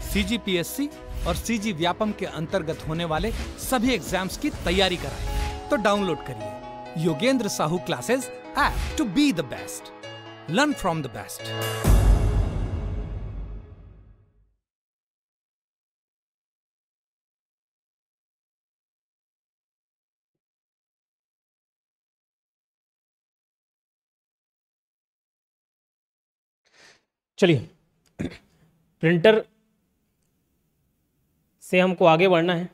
सी और सीजी व्यापम के अंतर्गत होने वाले सभी एग्जाम्स की तैयारी कराए तो डाउनलोड करिए Yogendra Sahu classes app to be the best learn from the best चलिए प्रिंटर से हमको आगे बढ़ना है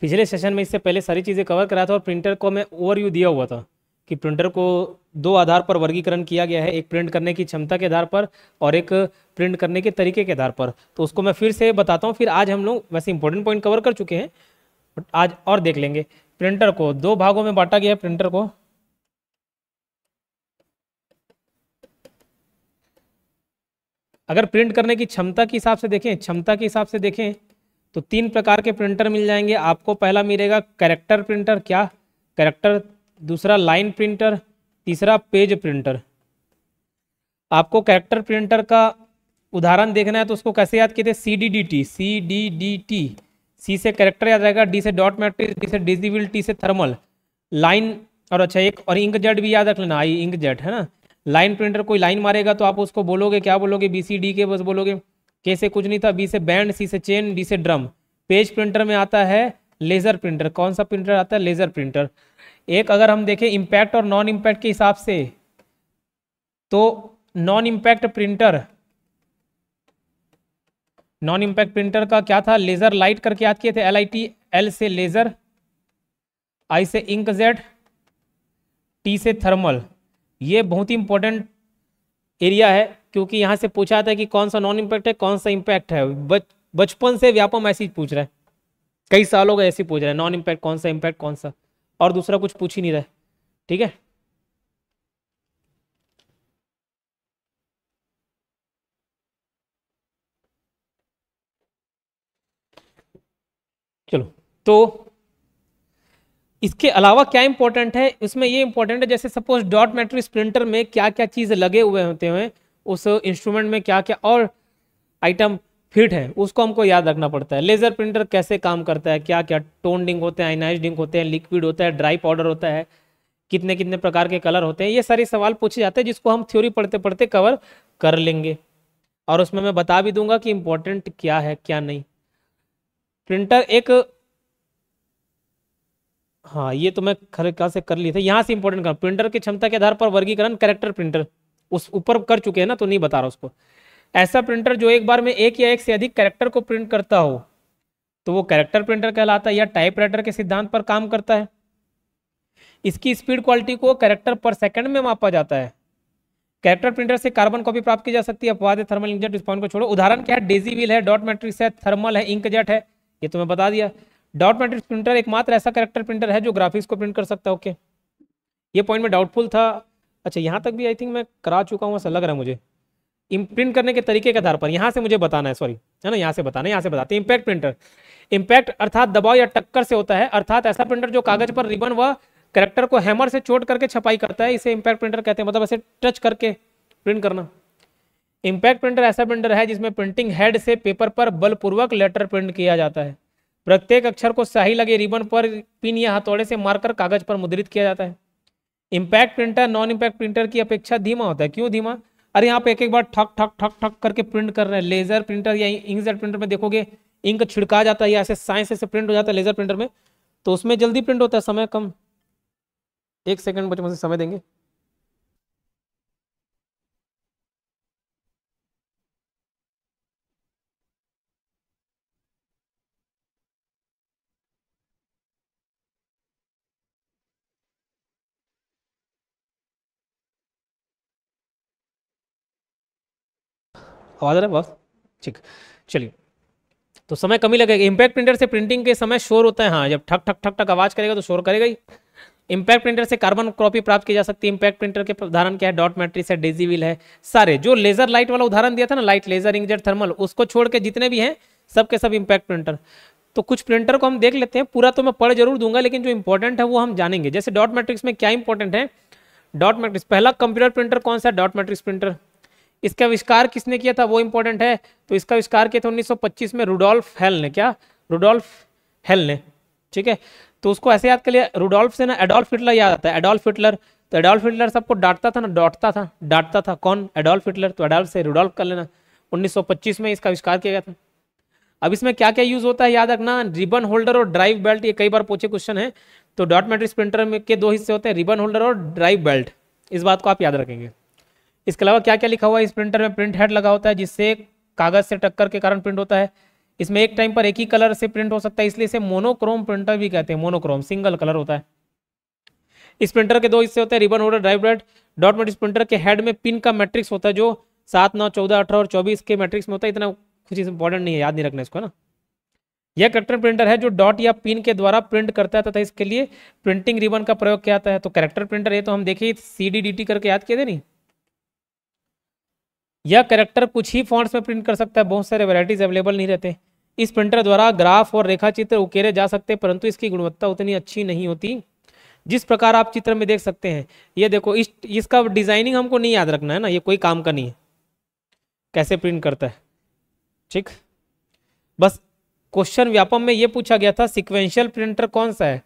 पिछले सेशन में इससे पहले सारी चीज़ें कवर करा था और प्रिंटर को मैं ओवरव्यू दिया हुआ था कि प्रिंटर को दो आधार पर वर्गीकरण किया गया है एक प्रिंट करने की क्षमता के आधार पर और एक प्रिंट करने के तरीके के आधार पर तो उसको मैं फिर से बताता हूँ फिर आज हम लोग वैसे इंपॉर्टेंट पॉइंट कवर कर चुके हैं आज और देख लेंगे प्रिंटर को दो भागों में बांटा गया है प्रिंटर को अगर प्रिंट करने की क्षमता के हिसाब से देखें क्षमता के हिसाब से देखें तो तीन प्रकार के प्रिंटर मिल जाएंगे आपको पहला मिलेगा करेक्टर प्रिंटर क्या करेक्टर दूसरा लाइन प्रिंटर तीसरा पेज प्रिंटर आपको कैरेक्टर प्रिंटर का उदाहरण देखना है तो उसको कैसे याद किए थे C D D T C D D T C से कैरेक्टर याद रहेगा डी से डॉट मैट्रिक्स डी से डिजिबल टी से थर्मल लाइन और अच्छा एक और इंक जेड भी याद रख लेना आई इंक जेड है ना लाइन प्रिंटर कोई लाइन मारेगा तो आप उसको बोलोगे क्या बोलोगे बी सी डी के बस बोलोगे कैसे कुछ नहीं था बी से बैंड सी से चेन डी से ड्रम पेज प्रिंटर में आता है लेज़र प्रिंटर कौन सा प्रिंटर आता है लेज़र प्रिंटर एक अगर हम देखें इम्पैक्ट और नॉन इम्पैक्ट के हिसाब से तो non impact printer non impact printer का क्या था लेज़र लाइट करके याद किए थे एल आई टी एल से लेज़र आई से इंक जेड टी से थर्मल ये बहुत ही इंपॉर्टेंट एरिया है क्योंकि यहां से पूछा था कि कौन सा नॉन इंपैक्ट है कौन सा इंपैक्ट है बचपन से व्यापम ऐसी पूछ रहा है कई सालों का ऐसे पूछ रहा है नॉन इंपैक्ट कौन सा इंपैक्ट कौन सा और दूसरा कुछ पूछ ही नहीं रहा ठीक है चलो तो इसके अलावा क्या इंपॉर्टेंट है इसमें ये इंपॉर्टेंट है जैसे सपोज डॉट मैट्रिक्स प्रिंटर में क्या क्या चीज़ लगे हुए होते हैं उस इंस्ट्रूमेंट में क्या क्या और आइटम फिट है उसको हमको याद रखना पड़ता है लेज़र प्रिंटर कैसे काम करता है क्या क्या टोन डिंग होते हैं आइनाइज डिंग होते हैं लिक्विड होता है ड्राई पाउडर होता है कितने कितने प्रकार के कलर होते हैं ये सारे सवाल पूछे जाते हैं जिसको हम थ्योरी पढ़ते पढ़ते कवर कर लेंगे और उसमें मैं बता भी दूंगा कि इम्पोर्टेंट क्या है क्या नहीं प्रिंटर एक हाँ ये तो मैं खरे कहा से कर लिए थे यहाँ से इंपॉर्टेंट कर प्रिंटर की क्षमता के आधार पर वर्गीकरण करेक्टर प्रिंटर उस ऊपर कर चुके हैं ना तो नहीं बता रहा उसको ऐसा प्रिंटर जो एक बार में एक या एक से अधिक करेक्टर को प्रिंट करता हो तो वो करेक्टर प्रिंटर कहलाता है या टाइप के सिद्धांत पर काम करता है इसकी स्पीड क्वालिटी को करेक्टर पर सेकंड में मापा जाता है कैरेक्टर प्रिंटर से कार्बन कॉपी प्राप्त की जा सकती है अपवाद थर्मल इंकजेट रिस्पॉन्ड को छोड़ो उदाहरण क्या है डेजी व्हील है डॉट मैट्रिक्स है थर्मल है इंकजेट है ये तो मैं बता दिया डॉट मैट्रिक्स प्रिंटर एकमात्र ऐसा करेक्टर प्रिंटर है जो ग्राफिक्स को प्रिंट कर सकता है ओके ये पॉइंट में डाउटफुल था अच्छा यहाँ तक भी आई थिंक मैं करा चुका हूँ ऐसा लग रहा है मुझे प्रिंट करने के तरीके के आधार पर यहाँ से मुझे बताना है सॉरी है ना यहाँ से बताना है यहाँ से बताते हैं इम्पैक्ट प्रिंटर इम्पैक्ट अर्थात दबाव या टक्कर से होता है अर्थात ऐसा प्रिंटर जो कागज पर रिबन व करेक्टर को हैमर से चोट करके छपाई करता है इसे इम्पैक्ट प्रिंटर कहते हैं मतलब ऐसे टच करके प्रिंट करना इम्पैक्ट प्रिंटर ऐसा प्रिंटर है जिसमें प्रिंटिंग हेड से पेपर पर बलपूर्वक लेटर प्रिंट किया जाता है प्रत्येक अक्षर को सही लगे रिबन पर पिन या हथौड़े से मारकर कागज पर मुद्रित किया जाता है impact printer non impact printer की अपेक्षा धीमा होता है क्यों धीमा अरे यहाँ पे एक एक बार ठक ठक ठक ठक करके प्रिंट कर रहे हैं लेजर प्रिंटर या इंकजेट प्रिंटर में देखोगे इंक छिड़का जाता है या ऐसे साइंस ऐसे प्रिंट हो जाता है लेजर प्रिंटर में तो उसमें जल्दी प्रिंट होता है समय कम एक सेकंड बच्चों से समय देंगे आवाज़ आ रहा है बस ठीक चलिए तो समय कमी लगेगा इम्पैक्ट प्रिंटर से प्रिंटिंग के समय शोर होता है हाँ जब ठक ठक ठक ठक आवाज़ करेगा तो शोर करेगा ही इम्पैक्ट प्रिंटर से कार्बन कॉपी प्राप्त की जा सकती है इम्पैक्ट प्रिंटर के उदाहरण क्या है डॉट मैट्रिक्स है डेजी विल है सारे जो लेजर लाइट वाला उदाहरण दिया था ना लाइट लेजर इंकजेट थर्मल उसको छोड़ के जितने भी हैं सब के सब इम्पैक्ट प्रिंटर तो कुछ प्रिंटर को हम देख लेते हैं पूरा तो मैं पढ़ जरूर दूंगा लेकिन जो इंपॉर्टेंट है वो हम जानेंगे जैसे डॉट मैट्रिक्स में क्या इंपॉर्टेंट है डॉट मैट्रिक्स पहला कंप्यूटर प्रिंटर कौन सा डॉट मैट्रिक्स प्रिंटर इसका आविष्कार किसने किया था वो इंपॉर्टेंट है तो इसका आविष्कार किया था 1925 में रुडोल्फ हेल ने क्या रुडोल्फ हेल ने ठीक है तो उसको ऐसे याद कर लिया रुडोल्फ से ना एडोल्फ हिटलर याद आता है एडोल्फ हिटलर तो एडोल्फ हिटलर सबको डांटता था ना डॉटता था डांटता था कौन एडोल्फ हिटलर तो एडोल्फ से रुडोल्फ कर लेना 1925 में इसका आविष्कार किया गया था अब इसमें क्या क्या यूज होता है याद रखना रिबन होल्डर और ड्राइव बेल्ट ये कई बार पूछे क्वेश्चन है तो डॉट मैट्रिक्स प्रिंटर के दो हिस्से होते हैं रिबन होल्डर और ड्राइव बेल्ट इस बात को आप याद रखेंगे इसके अलावा क्या क्या लिखा हुआ है इस प्रिंटर में प्रिंट हेड लगा होता है जिससे कागज से टक्कर के कारण प्रिंट होता है इसमें एक टाइम पर एक ही कलर से प्रिंट हो सकता है इसलिए इसे मोनोक्रोम प्रिंटर भी कहते हैं मोनोक्रोम सिंगल कलर होता है इस प्रिंटर के दो हिस्से होते हैं रिबन होल्डर ड्राइव ब्रेड डॉट मेट इस प्रिंटर के हेड में पिन का मैट्रिक्स होता है जो सात नौ चौदह अठारह और चौबीस के मैट्रिक्स में होता है इतना कुछ इंपॉर्टेंट नहीं है याद नहीं रखना इसको ना यह करेक्टर प्रिंटर है जो डॉट या पिन के द्वारा प्रिंट करता है तथा इसके लिए प्रिंटिंग रिबन का प्रयोग किया जाता है तो करेक्टर प्रिंटर ये तो हम देखिए सी डी डी टी करके याद किए थे नहीं यह करेक्टर कुछ ही फॉन्ट्स में प्रिंट कर सकता है बहुत सारे वेराइटीज़ अवेलेबल नहीं रहते इस प्रिंटर द्वारा ग्राफ और रेखा चित्र उकेरे जा सकते हैं परंतु इसकी गुणवत्ता उतनी अच्छी नहीं होती जिस प्रकार आप चित्र में देख सकते हैं ये देखो इस इसका डिज़ाइनिंग हमको नहीं याद रखना है ना ये कोई काम का नहीं है कैसे प्रिंट करता है ठीक बस क्वेश्चन व्यापम में ये पूछा गया था सिक्वेंशियल प्रिंटर कौन सा है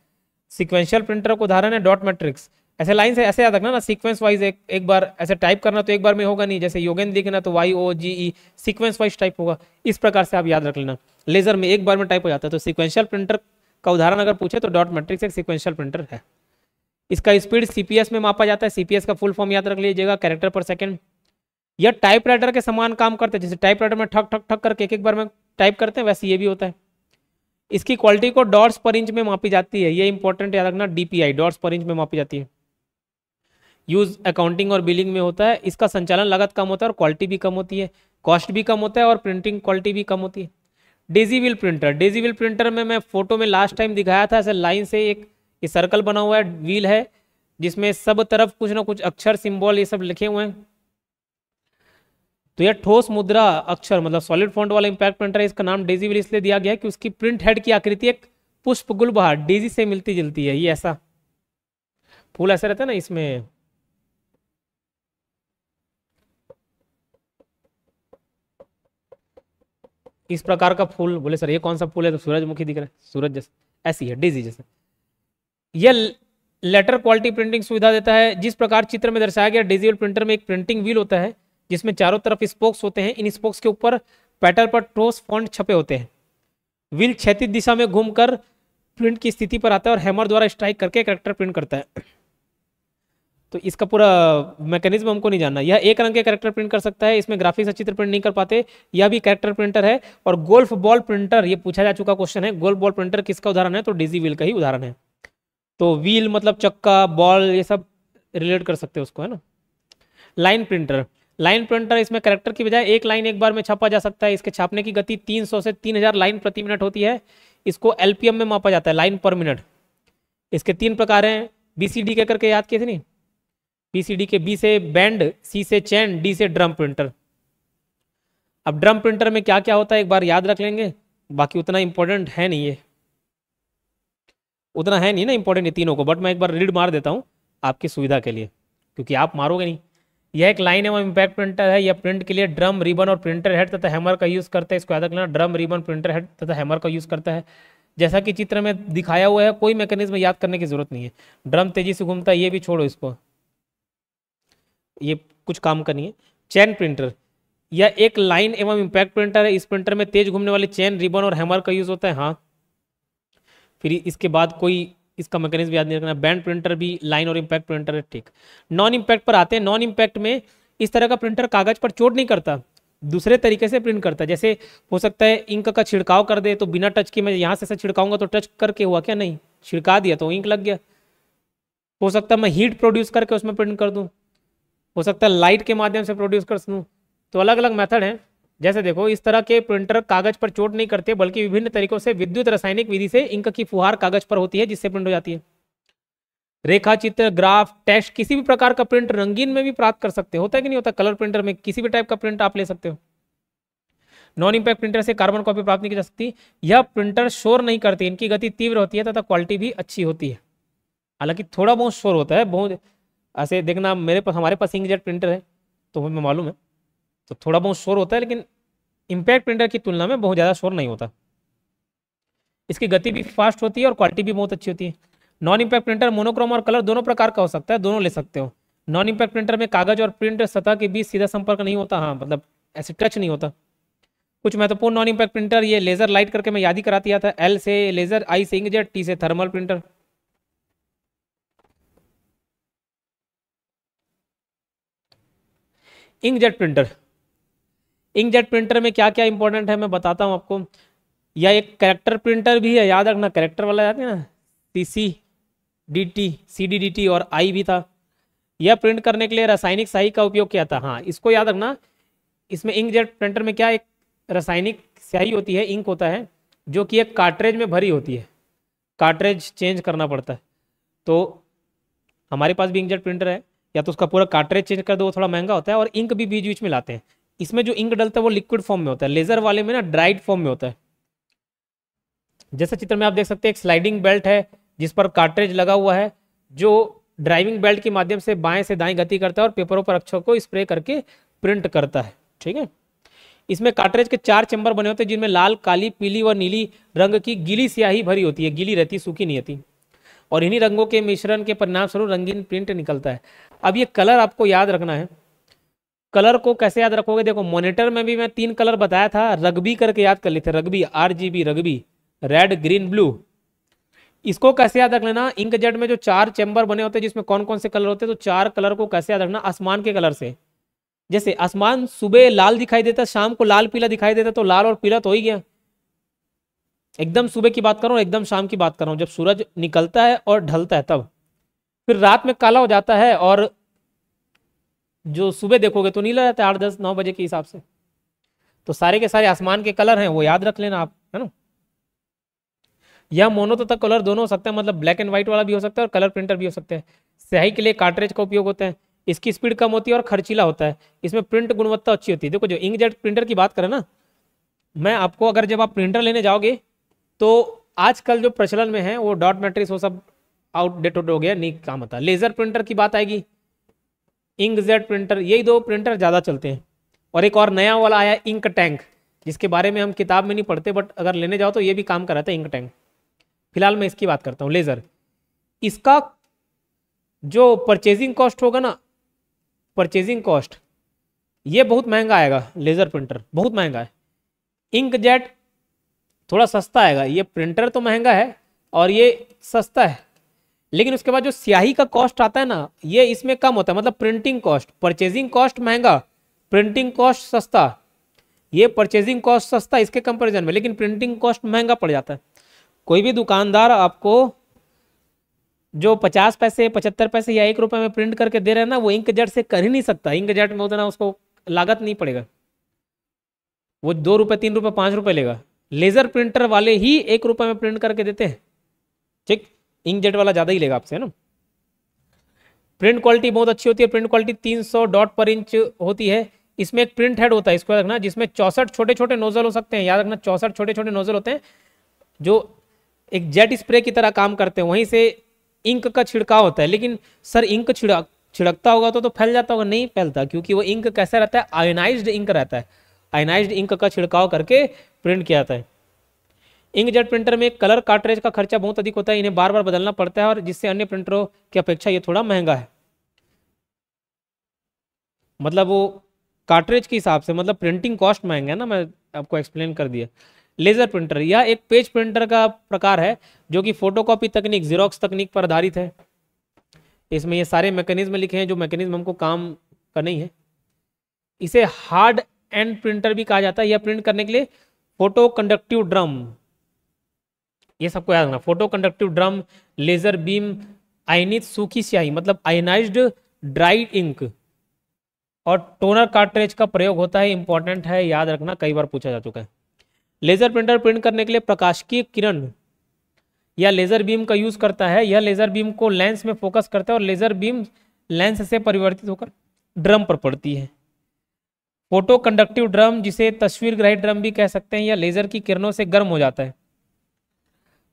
सिक्वेंशियल प्रिंटर को उदाहरण है डॉट मैट्रिक्स ऐसे लाइन से ऐसे याद रखना ना सीक्वेंस वाइज एक एक बार ऐसे टाइप करना तो एक बार में होगा नहीं जैसे योगेंद्र लिखना तो Y O G E sequence wise type होगा इस प्रकार से आप याद रख लेना लेजर में एक बार में टाइप हो जाता है तो सिक्वेंशियल प्रिंटर का उदाहरण अगर पूछे तो डॉट मैट्रिक्स एक सिक्वेंशियल प्रिंटर है इसका स्पीड सीपीएस में मापा जाता है सीपीएस का फुल फॉर्म याद रख लीजिएगा कैरेक्टर पर सेकेंड यह राइटर के समान काम करते हैं जैसे राइटर में ठक ठक ठक करके एक एक बार में टाइप करते हैं वैसे ये भी होता है इसकी क्वालिटी को डॉट्स पर इंच में मापी जाती है ये इंपॉर्टेंट याद रखना डीपीआई डॉट्स पर इंच में मापी जाती है यूज़ अकाउंटिंग और बिलिंग में होता है इसका संचालन लागत कम होता है और क्वालिटी भी कम होती है कॉस्ट भी कम होता है और प्रिंटिंग क्वालिटी भी कम होती है daisy wheel printer daisy wheel printer में मैं फ़ोटो में लास्ट टाइम दिखाया था ऐसे लाइन से एक ये सर्कल बना हुआ है व्हील है जिसमें सब तरफ कुछ ना कुछ अक्षर सिंबल ये सब लिखे हुए हैं तो यह ठोस मुद्रा अक्षर मतलब सॉलिड फॉन्ट वाला इम्पैक्ट प्रिंटर इसका नाम डेजी विल इसलिए दिया गया है कि उसकी प्रिंट हेड की आकृति एक पुष्प गुलबहार डेजी से मिलती जुलती है ये ऐसा फूल ऐसा रहता है ना इसमें किस प्रकार का फूल बोले सर ये कौन सा फूल है तो सूरजमुखी दिख रहा है सूरज जैसे ऐसी है डीजी जैसे यह लेटर क्वालिटी प्रिंटिंग सुविधा देता है जिस प्रकार चित्र में दर्शाया गया डिजिटल प्रिंटर में एक प्रिंटिंग व्हील होता है जिसमें चारों तरफ स्पोक्स होते हैं इन स्पोक्स के ऊपर पैटर पर ट्रोस फॉन्ट छपे होते हैं व्हील क्षैतिज दिशा में घूमकर प्रिंट की स्थिति पर आता है और हैमर द्वारा स्ट्राइक करके करेक्टर प्रिंट करता है तो इसका पूरा मैकेनिज्म हमको नहीं जानना यह एक रंग के कैरेक्टर प्रिंट कर सकता है इसमें ग्राफिक्स अच्छी तरह प्रिंट नहीं कर पाते यह भी कैरेक्टर प्रिंटर है और गोल्फ बॉल प्रिंटर ये पूछा जा चुका क्वेश्चन है गोल्फ बॉल प्रिंटर किसका उदाहरण है तो डीजी व्हील का ही उदाहरण है तो व्हील मतलब चक्का बॉल ये सब रिलेट कर सकते हैं उसको है ना लाइन प्रिंटर लाइन प्रिंटर इसमें करेक्टर की बजाय एक लाइन एक बार में छापा जा सकता है इसके छापने की गति सौ से हजार लाइन प्रति मिनट होती है इसको एलपीएम में मापा जाता है लाइन पर मिनट इसके तीन प्रकार हैं बीसीडी के करके याद किए थे नहीं पीसीडी के बी से बैंड सी से चैन डी से ड्रम प्रिंटर अब ड्रम प्रिंटर में क्या क्या होता है एक बार याद रख लेंगे बाकी उतना इंपॉर्टेंट है नहीं ये उतना है नहीं ना इंपॉर्टेंट ये तीनों को बट मैं एक बार रीड मार देता हूँ आपकी सुविधा के लिए क्योंकि आप मारोगे नहीं यह एक लाइन एवं इम्पैक्ट प्रिंटर है यह प्रिंट के लिए ड्रम रिबन और प्रिंटर हेड तथा हैमर का यूज़ करता है इसको याद रखना ड्रम रिबन प्रिंटर हेड तथा हैमर का यूज़ करता है जैसा कि चित्र में दिखाया हुआ है कोई मैकेनिज्म याद करने की जरूरत नहीं है ड्रम तेजी से घूमता है ये भी छोड़ो इसको ये कुछ काम का नहीं है चैन प्रिंटर या एक लाइन एवं इम्पैक्ट प्रिंटर है इस प्रिंटर में तेज घूमने वाले चैन रिबन और हैमर का यूज़ होता है हाँ फिर इसके बाद कोई इसका मैकेनिज्म याद नहीं रखना बैंड प्रिंटर भी लाइन और इम्पैक्ट प्रिंटर है ठीक नॉन इम्पैक्ट पर आते हैं नॉन इम्पैक्ट में इस तरह का प्रिंटर कागज पर चोट नहीं करता दूसरे तरीके से प्रिंट करता है जैसे हो सकता है इंक का छिड़काव कर दे तो बिना टच के मैं यहाँ से ऐसा छिड़काऊंगा तो टच करके हुआ क्या नहीं छिड़का दिया तो इंक लग गया हो सकता है मैं हीट प्रोड्यूस करके उसमें प्रिंट कर दूँ हो सकता है लाइट के माध्यम से प्रोड्यूस कर सकूँ तो अलग अलग मेथड हैं जैसे देखो इस तरह के प्रिंटर कागज पर चोट नहीं करते बल्कि विभिन्न तरीकों से विद्युत रासायनिक विधि से इंक की फुहार कागज पर होती है जिससे प्रिंट हो जाती है रेखा चित्र ग्राफ टेस्ट किसी भी प्रकार का प्रिंट रंगीन में भी प्राप्त कर सकते होता है कि नहीं होता कलर प्रिंटर में किसी भी टाइप का प्रिंट आप ले सकते हो नॉन इम्पैक्ट प्रिंटर से कार्बन कॉपी प्राप्त नहीं की जा सकती यह प्रिंटर शोर नहीं करती इनकी गति तीव्र होती है तथा क्वालिटी भी अच्छी होती है हालांकि थोड़ा बहुत शोर होता है बहुत ऐसे देखना मेरे पास हमारे पास इंकजेट प्रिंटर है तो हमें मालूम है तो थोड़ा बहुत शोर होता है लेकिन इम्पैक्ट प्रिंटर की तुलना में बहुत ज़्यादा शोर नहीं होता इसकी गति भी फास्ट होती है और क्वालिटी भी बहुत अच्छी होती है नॉन इम्पैक्ट प्रिंटर मोनोक्रोम और कलर दोनों प्रकार का हो सकता है दोनों ले सकते हो नॉन इम्पैक्ट प्रिंटर में कागज और प्रिंट सतह के बीच सीधा संपर्क नहीं होता हाँ मतलब ऐसे टच नहीं होता कुछ महत्वपूर्ण नॉन इम्पैक्ट प्रिंटर ये लेजर लाइट करके मैं याद ही करा दिया था एल से लेजर आई से इंकजेट टी से thermal printer inkjet printer inkjet printer में क्या क्या इंपॉर्टेंट है मैं बताता हूँ आपको या एक करेक्टर प्रिंटर भी है याद रखना करेक्टर वाला याद है ना C C D T C D D T और आई भी था यह प्रिंट करने के लिए रासायनिक स्याही का उपयोग किया था हाँ इसको याद रखना इसमें इंकजेट प्रिंटर में क्या एक रासायनिक स्याही होती है इंक होता है जो कि एक कार्ट्रेज में भरी होती है कार्ट्रेज चेंज करना पड़ता है तो हमारे पास भी इंकजेट प्रिंटर है या तो उसका पूरा कार्टरेज चेंज कर दो वो थोड़ा महंगा होता है और इंक भी बीच बीच में लाते हैं इसमें जो इंक डलता है वो लिक्विड फॉर्म में होता है लेजर वाले में ना ड्राइड फॉर्म में होता है जैसे चित्र में आप देख सकते हैं एक स्लाइडिंग बेल्ट है जिस पर कार्टरेज लगा हुआ है जो ड्राइविंग बेल्ट के माध्यम से बाएं से दाएं गति करता है और पेपरों पर अक्षर को स्प्रे करके प्रिंट करता है ठीक है इसमें कार्टरेज के चार चैम्बर बने होते हैं जिनमें लाल काली पीली और नीली रंग की गीली स्याही भरी होती है गीली रहती सूखी नहीं होती और इन्हीं रंगों के मिश्रण के परिणाम स्वरूप रंगीन प्रिंट निकलता है अब ये कलर आपको याद रखना है कलर को कैसे याद रखोगे देखो मॉनिटर में भी मैं तीन कलर बताया था रग्बी करके याद कर लेते rugby R G rugby red green blue इसको कैसे याद रख लेना इंक जेट में जो चार चैम्बर बने होते हैं जिसमें कौन कौन से कलर होते हैं तो चार कलर को कैसे याद रखना आसमान के कलर से जैसे आसमान सुबह लाल दिखाई देता शाम को लाल पीला दिखाई देता तो लाल और पीला तो हो ही गया एकदम सुबह की बात करो एकदम शाम की बात कर जब सूरज निकलता है और ढलता है तब फिर रात में काला हो जाता है और जो सुबह देखोगे तो नीला रहता है आठ दस नौ बजे के हिसाब से तो सारे के सारे आसमान के कलर हैं वो याद रख लेना आप है ना यह मोनो तथा कलर दोनों हो सकते हैं मतलब ब्लैक एंड व्हाइट वाला भी हो सकता है और कलर प्रिंटर भी हो सकते हैं स्याही के लिए कार्टरेज का उपयोग होता है इसकी स्पीड कम होती है और खर्चीला होता है इसमें प्रिंट गुणवत्ता अच्छी होती है देखो जो इंकजेट प्रिंटर की बात करें ना मैं आपको अगर जब आप प्रिंटर लेने जाओगे तो आजकल जो प्रचलन में है वो डॉट मैट्रिक्स वो सब आउटडेटेड हो गया नहीं काम आता लेजर प्रिंटर की बात आएगी इंकजेट प्रिंटर यही दो प्रिंटर ज़्यादा चलते हैं और एक और नया वाला आया इंक टैंक जिसके बारे में हम किताब में नहीं पढ़ते बट अगर लेने जाओ तो ये भी काम कराता था इंक टैंक फिलहाल मैं इसकी बात करता हूँ लेज़र इसका जो परचेजिंग कॉस्ट होगा ना परचेजिंग कॉस्ट ये बहुत महंगा आएगा लेज़र प्रिंटर बहुत महंगा है इंक जेट थोड़ा सस्ता आएगा ये प्रिंटर तो महंगा है और ये सस्ता है लेकिन उसके बाद जो स्याही का कॉस्ट आता है ना ये इसमें कम होता है मतलब प्रिंटिंग कॉस्ट परचेजिंग कॉस्ट महंगा प्रिंटिंग कॉस्ट सस्ता ये परचेजिंग कॉस्ट सस्ता इसके कंपेरिजन में लेकिन प्रिंटिंग कॉस्ट महंगा पड़ जाता है कोई भी दुकानदार आपको जो पचास पैसे पचहत्तर पैसे या एक रुपए में प्रिंट करके दे रहे हैं ना वो इंक जेट से कर ही नहीं सकता इंक जेट में उतना उसको लागत नहीं पड़ेगा वो दो रुपए तीन रुपए पांच रुपए लेगा लेज़र प्रिंटर वाले ही एक रुपए में प्रिंट करके देते हैं ठीक इंकजेट वाला ज़्यादा ही लेगा आपसे है ना प्रिंट क्वालिटी बहुत अच्छी होती है print quality 300 dot per inch होती है इसमें एक प्रिंट हेड होता है इसको रखना जिसमें चौसठ छोटे छोटे नोजल हो सकते हैं याद रखना चौसठ छोटे छोटे नोजल होते हैं जो एक जेट स्प्रे की तरह काम करते हैं वहीं से इंक का छिड़काव होता है लेकिन सर इंक छिड़क छिड़कता होगा तो तो फैल जाता होगा नहीं फैलता क्योंकि वो इंक कैसा रहता है आयोनाइज इंक रहता है आयोनाइज इंक का छिड़काव करके प्रिंट किया जाता है इंकजेट प्रिंटर में कलर कार्ट्रेज का खर्चा बहुत अधिक होता है इन्हें बार बार बदलना पड़ता है और जिससे अन्य प्रिंटरों की अपेक्षा ये थोड़ा महंगा है मतलब वो कार्ट्रेज के हिसाब से मतलब प्रिंटिंग कॉस्ट महंगा है ना मैं आपको एक्सप्लेन कर दिया लेजर प्रिंटर यह एक पेज प्रिंटर का प्रकार है जो कि फोटोकॉपी तकनीक जीरोक्स तकनीक पर आधारित है इसमें ये सारे मैकेनिज्म लिखे हैं जो मैकेनिज्म हमको काम का नहीं है इसे हार्ड एंड प्रिंटर भी कहा जाता है यह प्रिंट करने के लिए फोटो कंडक्टिव ड्रम ये सबको याद रखना photo conductive drum laser beam आयनित सूखी स्याही मतलब आयनाइज ड्राइड इंक और टोनर कार्ट्रेज का प्रयोग होता है इंपॉर्टेंट है याद रखना कई बार पूछा जा चुका है लेजर प्रिंटर प्रिंट करने के लिए की किरण या लेजर बीम का यूज करता है यह लेजर बीम को लेंस में फोकस करता है और लेजर बीम लेंस से परिवर्तित होकर ड्रम पर पड़ती है फोटो कंडक्टिव ड्रम जिसे तस्वीर ग्राही ड्रम भी कह सकते हैं या लेजर की किरणों से गर्म हो जाता है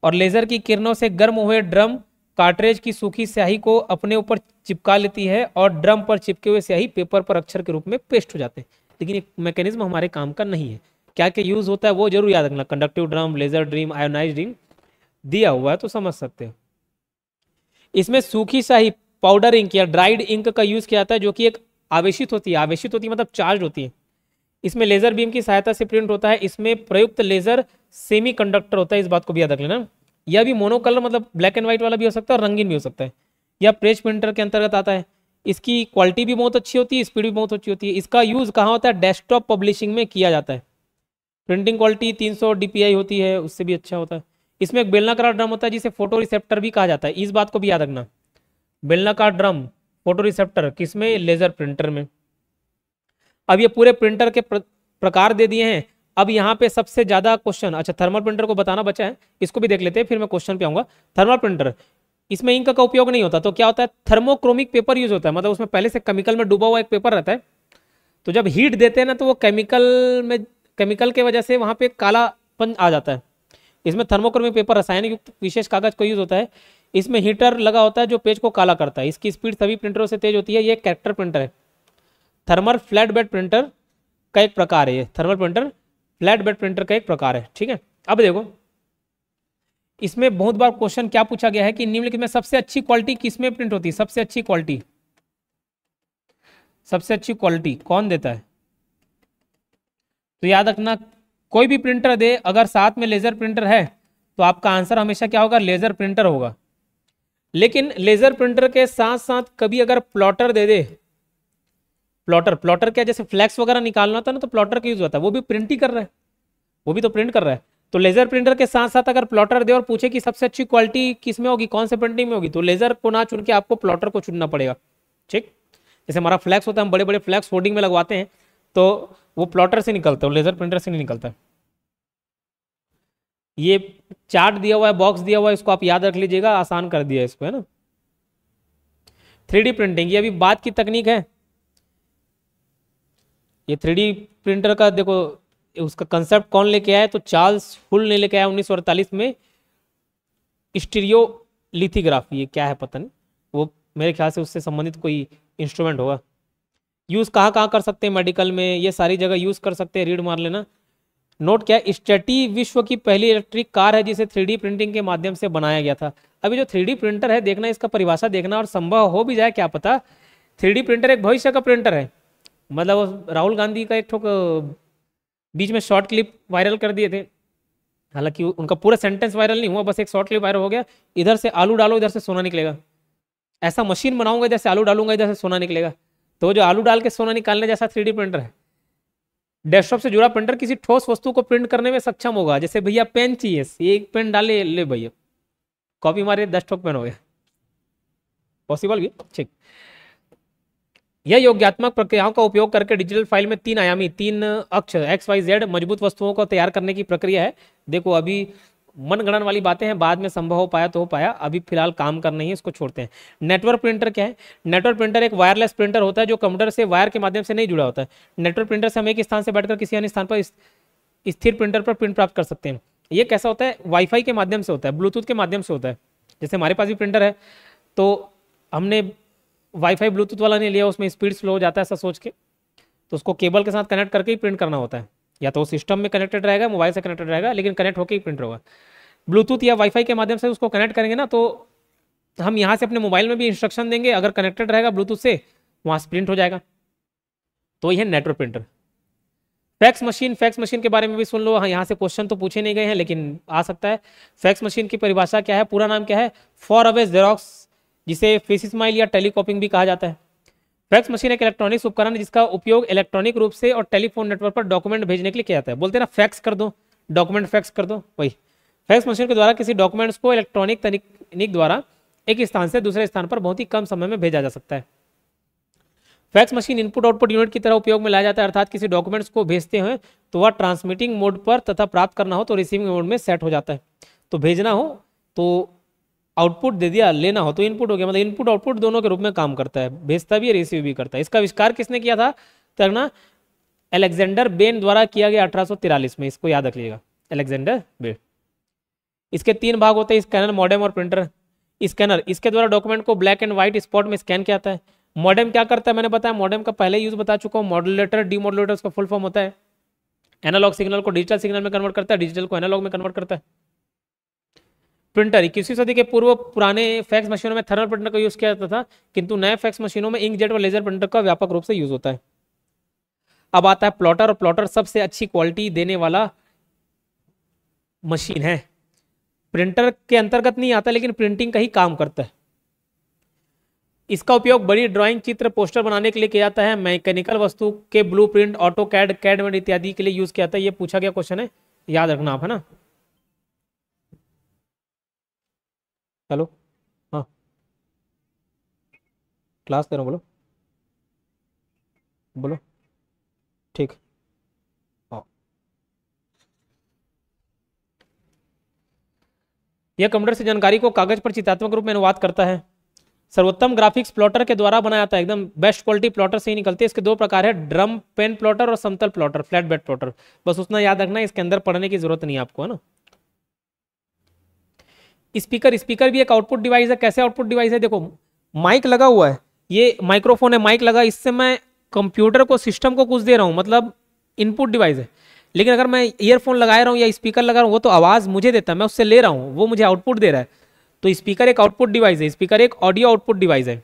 और लेजर की किरणों से गर्म हुए ड्रम कार्ट्रेज की सूखी स्याही को अपने ऊपर चिपका लेती है और ड्रम पर चिपके हुए स्याही पेपर पर अक्षर के रूप में पेस्ट हो जाते हैं लेकिन एक मैकेनिज्म हमारे काम का नहीं है क्या क्या यूज़ होता है वो जरूर याद रखना कंडक्टिव ड्रम लेजर ड्रीम आयोनाइज ड्रीम दिया हुआ है तो समझ सकते हो इसमें सूखी स्याही पाउडर इंक या ड्राइड इंक का यूज़ किया जाता है जो कि एक आवेशित होती है आवेशित होती है मतलब चार्ज होती है इसमें लेजर बीम की सहायता से प्रिंट होता है इसमें प्रयुक्त लेजर सेमी कंडक्टर होता है इस बात को भी याद रख लेना यह भी मोनोकलर मतलब ब्लैक एंड व्हाइट वाला भी हो सकता है और रंगीन भी हो सकता है यह प्रेस प्रिंटर के अंतर्गत आता है इसकी क्वालिटी भी बहुत अच्छी होती है स्पीड भी बहुत अच्छी होती है इसका यूज़ कहाँ होता है डेस्कटॉप पब्लिशिंग में किया जाता है प्रिंटिंग क्वालिटी तीन सौ होती है उससे भी अच्छा होता है इसमें एक बेलनाकार ड्रम होता है जिसे फोटो रिसेप्टर भी कहा जाता है इस बात को भी याद रखना बेलनाकार ड्रम फोटो रिसेप्टर किसमें लेजर प्रिंटर में अब ये पूरे प्रिंटर के प्र, प्रकार दे दिए हैं अब यहाँ पे सबसे ज़्यादा क्वेश्चन अच्छा थर्मल प्रिंटर को बताना बचा है इसको भी देख लेते हैं फिर मैं क्वेश्चन पे आऊँगा थर्मल प्रिंटर इसमें इंक का उपयोग नहीं होता तो क्या होता है थर्मोक्रोमिक पेपर यूज होता है मतलब उसमें पहले से केमिकल में डूबा हुआ एक पेपर रहता है तो जब हीट देते हैं ना तो वो केमिकल में केमिकल के वजह से वहाँ पे कालापन आ जाता है इसमें थर्मोक्रोमिक पेपर रसायन युक्त विशेष कागज को यूज होता है इसमें हीटर लगा होता है जो पेज को काला करता है इसकी स्पीड सभी प्रिंटरों से तेज होती है ये कैरेक्टर प्रिंटर है थर्मल फ्लैट बेड प्रिंटर का एक प्रकार है thermal printer flat bed printer का एक प्रकार है ठीक है अब देखो इसमें बहुत बार क्वेश्चन क्या पूछा गया है कि निम्नलिखित में सबसे अच्छी क्वालिटी किसमें प्रिंट होती है सबसे अच्छी क्वालिटी सबसे अच्छी क्वालिटी कौन देता है तो याद रखना कोई भी प्रिंटर दे अगर साथ में लेजर प्रिंटर है तो आपका आंसर हमेशा क्या होगा लेजर प्रिंटर होगा लेकिन लेजर प्रिंटर के साथ साथ कभी अगर प्लॉटर दे दे प्लॉटर प्लॉटर क्या जैसे फ्लैक्स वगैरह निकालना होता है ना तो प्लॉटर का यूज होता है वो भी प्रिंट ही कर रहा है वो भी तो प्रिंट कर रहा है तो लेजर प्रिंटर के साथ साथ अगर प्लॉटर दे और पूछे कि सबसे अच्छी क्वालिटी किस में होगी कौन से प्रिंटिंग में होगी तो लेजर को ना चुन के आपको प्लॉटर को चुनना पड़ेगा ठीक जैसे हमारा फ्लैक्स होता है हम बड़े बड़े फ्लैक्स होर्डिंग में लगवाते हैं तो वो प्लॉटर से निकलता है लेजर प्रिंटर से नहीं निकलता है ये चार्ट दिया हुआ है बॉक्स दिया हुआ है इसको आप याद रख लीजिएगा आसान कर दिया इसको है ना थ्री प्रिंटिंग ये अभी बात की तकनीक है ये थ्री प्रिंटर का देखो उसका कंसेप्ट कौन लेके आया तो चार्ल्स फुल ने लेके आया उन्नीस में स्टीरियो लिथीग्राफी ये क्या है पता नहीं वो मेरे ख्याल से उससे संबंधित कोई इंस्ट्रूमेंट होगा यूज़ कहाँ कहाँ कर सकते हैं मेडिकल में ये सारी जगह यूज़ कर सकते हैं रीड मार लेना नोट क्या स्टेटी विश्व की पहली इलेक्ट्रिक कार है जिसे थ्री प्रिंटिंग के माध्यम से बनाया गया था अभी जो थ्री प्रिंटर है देखना इसका परिभाषा देखना और संभव हो भी जाए क्या पता थ्री प्रिंटर एक भविष्य का प्रिंटर है मतलब राहुल गांधी का एक ठोक बीच में शॉर्ट क्लिप वायरल कर दिए थे हालांकि उनका पूरा सेंटेंस वायरल नहीं हुआ बस एक शॉर्ट क्लिप वायरल हो गया इधर से आलू डालो इधर से सोना निकलेगा ऐसा मशीन बनाऊंगा इधर से आलू डालूंगा इधर से सोना निकलेगा तो जो आलू डाल के सोना निकालने जैसा थ्री प्रिंटर है डेस्कटॉप से जुड़ा प्रिंटर किसी ठोस वस्तु को प्रिंट करने में सक्षम होगा जैसे भैया पेन चाहिए एक पेन डाले ले भैया कॉपी मारे दस ठोक पेन हो गया पॉसिबल भी ठीक यह योग्यात्मक प्रक्रियाओं का उपयोग करके डिजिटल फाइल में तीन आयामी तीन अक्ष एक्स वाई जेड मजबूत वस्तुओं को तैयार करने की प्रक्रिया है देखो अभी मनगणन वाली बातें हैं बाद में संभव हो पाया तो हो पाया अभी फिलहाल काम कर नहीं है इसको छोड़ते हैं नेटवर्क प्रिंटर क्या है नेटवर्क प्रिंटर एक वायरलेस प्रिंटर होता है जो कंप्यूटर से वायर के माध्यम से नहीं जुड़ा होता है नेटवर्क प्रिंटर से हम एक स्थान से बैठकर किसी अन्य स्थान पर स्थिर प्रिंटर पर प्रिंट प्राप्त कर सकते हैं ये कैसा होता है वाईफाई के माध्यम से होता है ब्लूटूथ के माध्यम से होता है जैसे हमारे पास भी प्रिंटर है तो हमने वाईफाई ब्लूटूथ वाला नहीं लिया उसमें स्पीड स्लो हो जाता है ऐसा सोच के तो उसको केबल के साथ कनेक्ट करके ही प्रिंट करना होता है या तो सिस्टम में कनेक्टेड रहेगा मोबाइल से कनेक्टेड रहेगा लेकिन कनेक्ट होकर ही प्रिंट होगा ब्लूटूथ या वाईफाई के माध्यम से उसको कनेक्ट करेंगे ना तो हम यहाँ से अपने मोबाइल में भी इंस्ट्रक्शन देंगे अगर कनेक्टेड रहेगा ब्लूटूथ से वहाँ से प्रिंट हो जाएगा तो यह network printer fax machine fax machine के बारे में भी सुन लो हाँ यहाँ से क्वेश्चन तो पूछे नहीं गए हैं लेकिन आ सकता है फैक्स मशीन की परिभाषा क्या है पूरा नाम क्या है फॉर अवे जेरोक्स जिसे फेस स्माइल या टेलीकॉपिंग भी कहा जाता है फैक्स मशीन एक इलेक्ट्रॉनिक्स उपकरण जिसका उपयोग इलेक्ट्रॉनिक रूप से और टेलीफोन नेटवर्क पर डॉक्यूमेंट भेजने के लिए किया जाता है बोलते ना फैक्स कर दो डॉक्यूमेंट फैक्स कर दो वही फैक्स मशीन के द्वारा किसी डॉक्यूमेंट्स को इलेक्ट्रॉनिक तकनीक द्वारा एक स्थान से दूसरे स्थान पर बहुत ही कम समय में भेजा जा सकता है fax machine input output unit की तरह उपयोग में लाया जाता है अर्थात किसी डॉक्यूमेंट्स को भेजते हैं तो वह ट्रांसमिटिंग मोड पर तथा प्राप्त करना हो तो रिसीविंग मोड में सेट हो जाता है तो भेजना हो तो आउटपुट दे दिया लेना हो तो इनपुट हो गया मतलब इनपुट आउटपुट दोनों के रूप में काम करता है भेजता भी है रिसीव भी करता है इसका आविष्कार किसने किया था तरना एलेक्जेंडर बेन द्वारा किया गया अठारह में इसको याद रख लीजिएगा एलेक्जेंडर बेन इसके तीन भाग होते हैं स्कैनर मॉडर्म और प्रिंटर स्कैनर इसके द्वारा डॉक्यूमेंट को ब्लैक एंड व्हाइट स्पॉट में स्कैन किया जाता है मॉडर्म क्या करता है मैंने बताया मॉडर्म का पहले यूज बता चुका हूँ मॉडुलेटर मॉडुलेटर उसका फुल फॉर्म होता है एनालॉग सिग्नल को डिजिटल सिग्नल में कन्वर्ट करता है डिजिटल को एनालॉग में कन्वर्ट करता है प्रिंटर इक्कीसवीं सदी के पूर्व पुराने फैक्स मशीनों में थर्मल प्रिंटर का यूज किया जाता था किंतु नए फैक्स मशीनों में इंक जेट और लेजर प्रिंटर का व्यापक रूप से यूज होता है अब आता है प्लॉटर और प्लॉटर सबसे अच्छी क्वालिटी देने वाला मशीन है प्रिंटर के अंतर्गत नहीं आता लेकिन प्रिंटिंग का ही काम करता है इसका उपयोग बड़ी ड्राइंग चित्र पोस्टर बनाने के लिए किया जाता है मैकेनिकल वस्तु के ब्लूप्रिंट ऑटो कैड कैडमेंट इत्यादि के लिए यूज किया जाता है ये पूछा गया क्वेश्चन है याद रखना आप है ना हेलो हाँ क्लास दे रहा हूँ बोलो बोलो ठीक हाँ। यह कंप्यूटर से जानकारी को कागज पर चित्रात्मक रूप में अनुवाद करता है सर्वोत्तम ग्राफिक्स प्लॉटर के द्वारा बनाया जाता है एकदम बेस्ट क्वालिटी प्लॉटर से ही निकलते हैं इसके दो प्रकार है ड्रम पेन प्लॉटर और समतल प्लॉटर फ्लैट बेड प्लॉटर बस उतना याद रखना इसके अंदर पढ़ने की जरूरत नहीं आपको है ना स्पीकर स्पीकर भी एक आउटपुट डिवाइस है कैसे आउटपुट डिवाइस है देखो माइक लगा हुआ है ये माइक्रोफोन है माइक लगा इससे मैं कंप्यूटर को सिस्टम को कुछ दे रहा हूँ मतलब इनपुट डिवाइस है लेकिन अगर मैं ईयरफोन लगा रहा हूँ या स्पीकर लगा रहा हूँ वो तो आवाज़ मुझे देता है मैं उससे ले रहा हूँ वो मुझे आउटपुट दे रहा है तो स्पीकर एक आउटपुट डिवाइस है स्पीकर एक ऑडियो आउटपुट डिवाइस है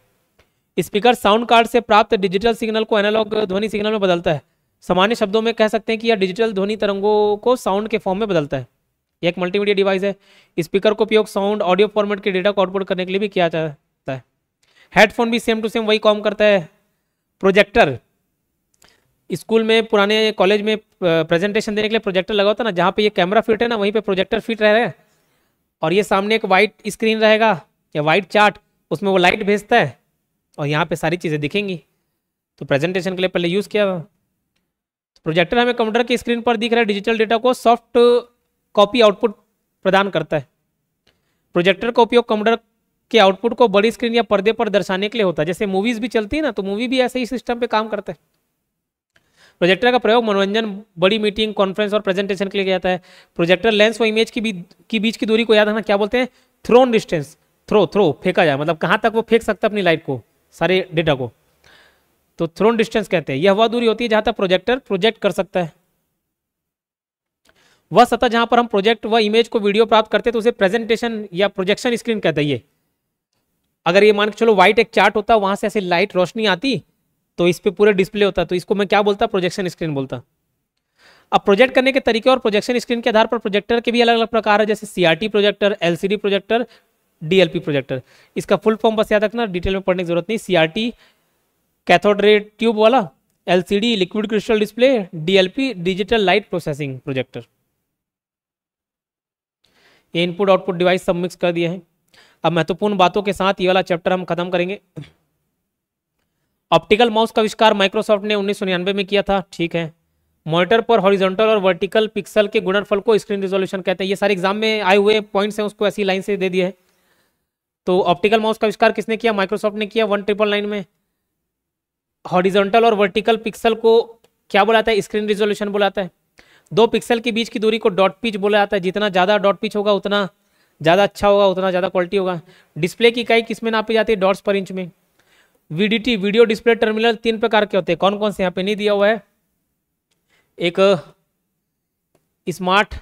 स्पीकर साउंड कार्ड से प्राप्त डिजिटल सिग्नल को एनालॉग ध्वनि सिग्नल में बदलता है सामान्य शब्दों में कह सकते हैं कि यह डिजिटल ध्वनि तरंगों को साउंड के फॉर्म में बदलता है यह एक मल्टीमीडिया डिवाइस है स्पीकर का उपयोग साउंड ऑडियो फॉर्मेट के डेटा को आउटपुट करने के लिए भी किया जाता है हेडफोन भी सेम टू सेम वही काम करता है प्रोजेक्टर स्कूल में पुराने कॉलेज में प्रेजेंटेशन देने के लिए प्रोजेक्टर लगा होता है ना जहाँ पे ये कैमरा फिट है ना वहीं पे प्रोजेक्टर फिट रह रहे हैं और ये सामने एक वाइट स्क्रीन रहेगा या वाइट चार्ट उसमें वो लाइट भेजता है और यहाँ पे सारी चीज़ें दिखेंगी तो प्रेजेंटेशन के लिए पहले यूज़ किया प्रोजेक्टर तो हमें कंप्यूटर की स्क्रीन पर दिख रहा है डिजिटल डेटा को सॉफ्ट कॉपी आउटपुट प्रदान करता है प्रोजेक्टर का उपयोग कंप्यूटर के आउटपुट को बड़ी स्क्रीन या पर्दे पर दर्शाने के लिए होता है जैसे मूवीज भी चलती है ना तो मूवी भी ऐसे ही सिस्टम पे काम करता है प्रोजेक्टर का प्रयोग मनोरंजन बड़ी मीटिंग कॉन्फ्रेंस और प्रेजेंटेशन के लिए किया जाता है प्रोजेक्टर लेंस और इमेज की, की बीच की दूरी को याद रखना क्या बोलते हैं थ्रोन डिस्टेंस थ्रो थ्रो फेंका जाए मतलब कहाँ तक वो फेंक सकता है अपनी लाइट को सारे डेटा को तो थ्रोन डिस्टेंस कहते हैं यह वह दूरी होती है जहाँ तक प्रोजेक्टर प्रोजेक्ट कर सकता है वह सतह जहां पर हम प्रोजेक्ट व इमेज को वीडियो प्राप्त करते हैं तो उसे प्रेजेंटेशन या प्रोजेक्शन स्क्रीन कहते हैं अगर ये मान के चलो व्हाइट एक चार्ट होता वहां से ऐसे लाइट रोशनी आती तो इस पर पूरे डिस्प्ले होता तो इसको मैं क्या बोलता प्रोजेक्शन स्क्रीन बोलता अब प्रोजेक्ट करने के तरीके और प्रोजेक्शन स्क्रीन के आधार पर प्रोजेक्टर के भी अलग अलग प्रकार है जैसे CRT projector LCD projector DLP projector इसका फुल फॉर्म बस याद रखना डिटेल में पढ़ने की जरूरत नहीं सीआरटी कैथोड रे ट्यूब वाला LCD liquid crystal display DLP digital light processing projector ये इनपुट आउटपुट डिवाइस सब मिक्स कर दिए हैं अब महत्वपूर्ण बातों के साथ ये वाला चैप्टर हम खत्म करेंगे ऑप्टिकल माउस का आविष्कार माइक्रोसॉफ्ट ने उन्नीस में किया था ठीक है मॉनिटर पर हॉरिजॉन्टल और वर्टिकल पिक्सल के गुणनफल को स्क्रीन रिजोल्यूशन कहते हैं ये सारे एग्जाम में आए हुए पॉइंट्स हैं उसको ऐसी लाइन से दे दिए है तो ऑप्टिकल माउस का आविष्कार किसने किया माइक्रोसॉफ्ट ने किया वन ट्रिपल नाइन में हॉरिजॉन्टल और वर्टिकल पिक्सल को क्या बुलाता है स्क्रीन रिजोल्यूशन बुलाता है दो पिक्सल के बीच की दूरी को डॉट पिच बोला जाता है जितना ज़्यादा डॉट पिच होगा उतना ज़्यादा अच्छा होगा उतना ज़्यादा क्वालिटी होगा डिस्प्ले की इकाई किस में नापी जाती है डॉट्स पर इंच में वीडीटी वीडियो डिस्प्ले टर्मिनल तीन प्रकार के होते हैं कौन कौन से यहाँ पे नहीं दिया हुआ है एक स्मार्ट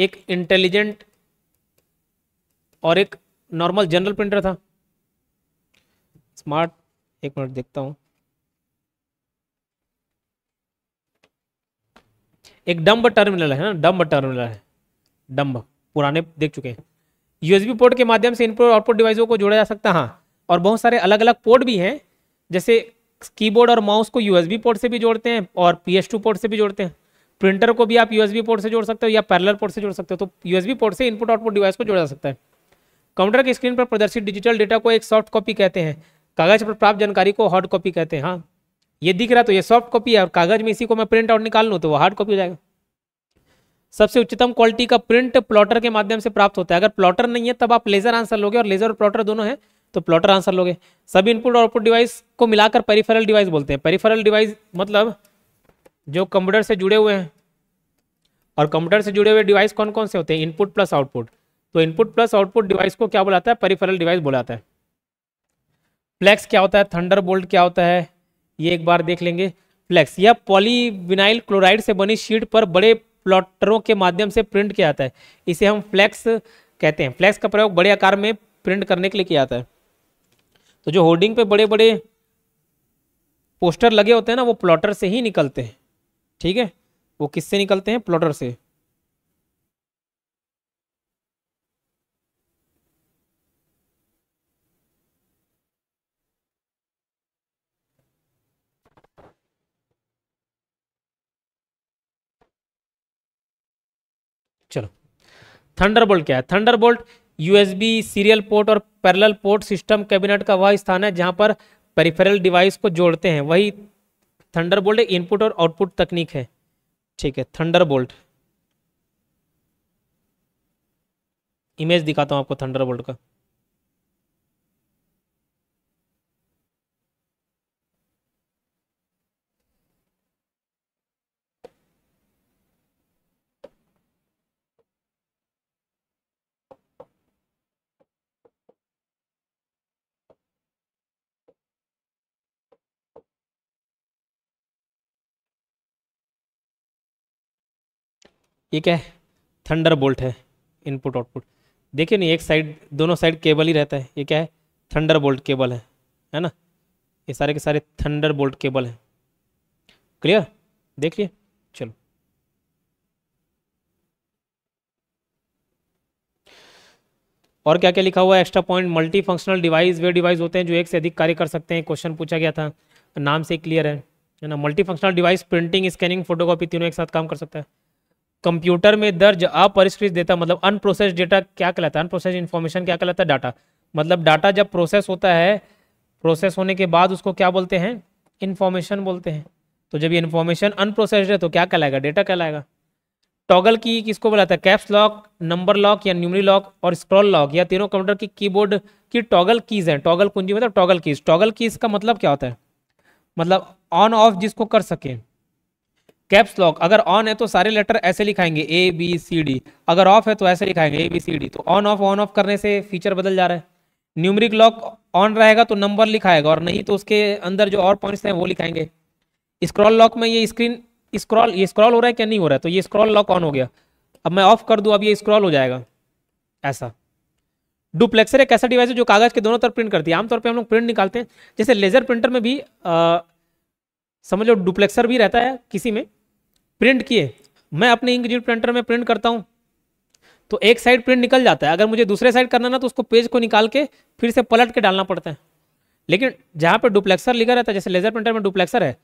एक इंटेलिजेंट और एक नॉर्मल जनरल प्रिंटर था स्मार्ट एक मिनट देखता हूँ एक डम्ब टर्मिनल है ना डम्ब टर्मिनल है डम्ब पुराने देख चुके हैं यूएसबी पोर्ट के माध्यम से इनपुट आउटपुट डिवाइसों को जोड़ा जा सकता है हाँ, और बहुत सारे अलग अलग पोर्ट भी हैं जैसे कीबोर्ड और माउस को यूएसबी पोर्ट से भी जोड़ते हैं और टू पोर्ट से भी जोड़ते हैं प्रिंटर को भी आप यूएसबी पोर्ट से जोड़ सकते हो या पैरेलल पोर्ट से जोड़ सकते हो तो यूएसबी पोर्ट से इनपुट आउटपुट डिवाइस को जोड़ा जा सकता है काउंटर की स्क्रीन पर प्रदर्शित डिजिटल डेटा को एक सॉफ्ट कॉपी कहते हैं कागज पर प्राप्त जानकारी को हार्ड कॉपी कहते हैं हाँ ये दिख रहा तो ये सॉफ्ट कॉपी है और कागज में इसी को मैं प्रिंट आउट निकाल लूँ तो वो हार्ड कॉपी हो जाएगा सबसे उच्चतम क्वालिटी का प्रिंट प्लॉटर के माध्यम से प्राप्त होता है अगर प्लॉटर नहीं है तब आप लेजर आंसर लोगे और लेजर और प्लॉटर दोनों है तो प्लॉटर आंसर लोगे सभी इनपुट और आउटपुट डिवाइस को मिलाकर पेरिफेरल डिवाइस बोलते हैं पेरिफेरल डिवाइस मतलब जो कंप्यूटर से जुड़े हुए हैं और कंप्यूटर से जुड़े हुए डिवाइस कौन कौन से होते हैं इनपुट प्लस आउटपुट तो इनपुट प्लस आउटपुट डिवाइस को क्या बोलाता है पेरिफेरल डिवाइस बोलाता है फ्लैक्स क्या होता है थंडर बोल्ट क्या होता है ये एक बार देख लेंगे फ्लेक्स यह पॉलीविनाइल क्लोराइड से बनी शीट पर बड़े प्लॉटरों के माध्यम से प्रिंट किया जाता है इसे हम फ्लैक्स कहते हैं फ्लैक्स का प्रयोग बड़े आकार में प्रिंट करने के लिए किया जाता है तो जो होर्डिंग पे बड़े बड़े पोस्टर लगे होते हैं ना वो प्लॉटर से ही निकलते हैं ठीक है वो किससे निकलते हैं प्लॉटर से थंडरबोल्ट क्या है थंडरबोल्ट यूएसबी सीरियल पोर्ट और पैरेलल पोर्ट सिस्टम कैबिनेट का वह स्थान है जहां पर पेरिफेरल डिवाइस को जोड़ते हैं वही थंडरबोल्ट इनपुट और आउटपुट तकनीक है ठीक है थंडरबोल्ट इमेज दिखाता हूं आपको थंडरबोल्ट का ये क्या है थंडर बोल्ट है इनपुट आउटपुट देखिए नहीं एक साइड दोनों साइड केबल ही रहता है ये क्या है थंडर बोल्ट केबल है है ना ये सारे के सारे थंडर बोल्ट केबल हैं क्लियर देख लिए चलो और क्या क्या लिखा हुआ है extra point multi functional device वे डिवाइस होते हैं जो एक से अधिक कार्य कर सकते हैं क्वेश्चन पूछा गया था नाम से क्लियर है है ना multi functional device printing scanning photocopy तीनों एक साथ काम कर सकता है कंप्यूटर में दर्ज अपरिष्कृत डेटा मतलब अनप्रोसेस्ड डेटा क्या कहलाता है अनप्रोसेस्ड इन्फॉर्मेशन क्या कहलाता है डाटा मतलब डाटा जब प्रोसेस होता है प्रोसेस होने के बाद उसको क्या बोलते हैं इन्फॉर्मेशन बोलते हैं तो जब ये इन्फॉर्मेशन अनप्रोसेस्ड है तो क्या कहलाएगा डेटा कहलाएगा टॉगल की किसको बुलाता है कैप्स लॉक नंबर लॉक या न्यूमरी लॉक और स्क्रॉल लॉक या तीनों कंप्यूटर की कीबोर्ड की टॉगल कीज हैं टॉगल कुंजी मतलब टॉगल कीज टॉगल कीज का मतलब क्या होता है मतलब ऑन ऑफ जिसको कर सके कैप्स लॉक अगर ऑन है तो सारे लेटर ऐसे लिखाएंगे ए बी सी डी अगर ऑफ है तो ऐसे लिखाएंगे ए बी सी डी तो ऑन ऑफ ऑन ऑफ करने से फीचर बदल जा रहा है न्यूमरिक लॉक ऑन रहेगा तो नंबर लिखाएगा और नहीं तो उसके अंदर जो और पॉइंट्स हैं वो लिखाएंगे स्क्रॉल लॉक में ये स्क्रीन स्क्रॉल ये स्क्रॉल हो रहा है क्या नहीं हो रहा है तो ये स्क्रॉल लॉक ऑन हो गया अब मैं ऑफ कर दूँ अब ये स्क्रॉल हो जाएगा ऐसा डुप्लेक्सर एक ऐसा डिवाइस है जो कागज के दोनों तरफ प्रिंट करती है आमतौर पर हम लोग प्रिंट निकालते हैं जैसे लेजर प्रिंटर में भी समझ लो डुप्लेक्सर भी रहता है किसी में प्रिंट किए मैं अपने इंकजेट प्रिंटर में प्रिंट करता हूँ तो एक साइड प्रिंट निकल जाता है अगर मुझे दूसरे साइड करना ना तो उसको पेज को निकाल के फिर से पलट के डालना पड़ता है लेकिन जहाँ पर डुप्लेक्सर लिखा रहता है जैसे लेजर प्रिंटर में डुप्लेक्सर है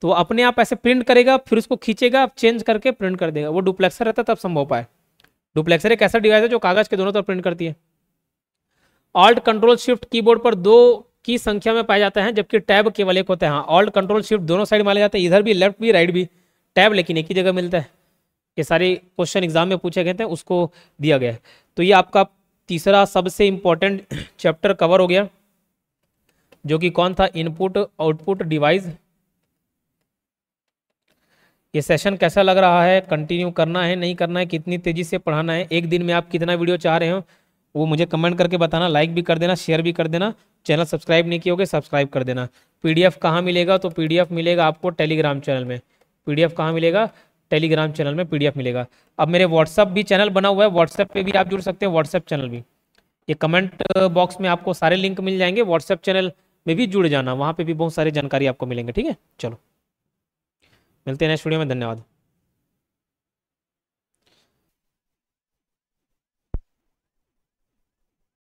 तो अपने आप ऐसे प्रिंट करेगा फिर उसको खींचेगा चेंज करके प्रिंट कर देगा वो डुप्लेक्सर रहता तब संभव पाए डुप्लेक्सर एक ऐसा डिवाइस है जो कागज के दोनों तरफ प्रिंट करती है ऑल्ट कंट्रोल शिफ्ट कीबोर्ड पर दो की संख्या में पाया जाते हैं जबकि टैब केवल एक होता है हाँ ऑल्ट कंट्रोल शिफ्ट दोनों साइड माने जाते हैं इधर भी लेफ्ट भी राइट भी टैब लेकिन एक ही जगह मिलता है ये सारे क्वेश्चन एग्जाम में पूछे गए थे उसको दिया गया है तो ये आपका तीसरा सबसे इम्पोर्टेंट चैप्टर कवर हो गया जो कि कौन था इनपुट आउटपुट डिवाइस ये सेशन कैसा लग रहा है कंटिन्यू करना है नहीं करना है कितनी तेज़ी से पढ़ाना है एक दिन में आप कितना वीडियो चाह रहे हो वो मुझे कमेंट करके बताना लाइक भी कर देना शेयर भी कर देना चैनल सब्सक्राइब नहीं किए सब्सक्राइब कर देना पीडीएफ कहाँ मिलेगा तो पीडीएफ मिलेगा आपको टेलीग्राम चैनल में पी डी कहाँ मिलेगा टेलीग्राम चैनल में पी मिलेगा अब मेरे व्हाट्सअप भी चैनल बना हुआ है व्हाट्सएप पे भी आप जुड़ सकते हैं व्हाट्सएप चैनल भी ये कमेंट बॉक्स uh, में आपको सारे लिंक मिल जाएंगे व्हाट्सएप चैनल में भी जुड़ जाना वहाँ पर भी बहुत सारी जानकारी आपको मिलेंगे ठीक है चलो मिलते हैं नेक्स्ट वीडियो में धन्यवाद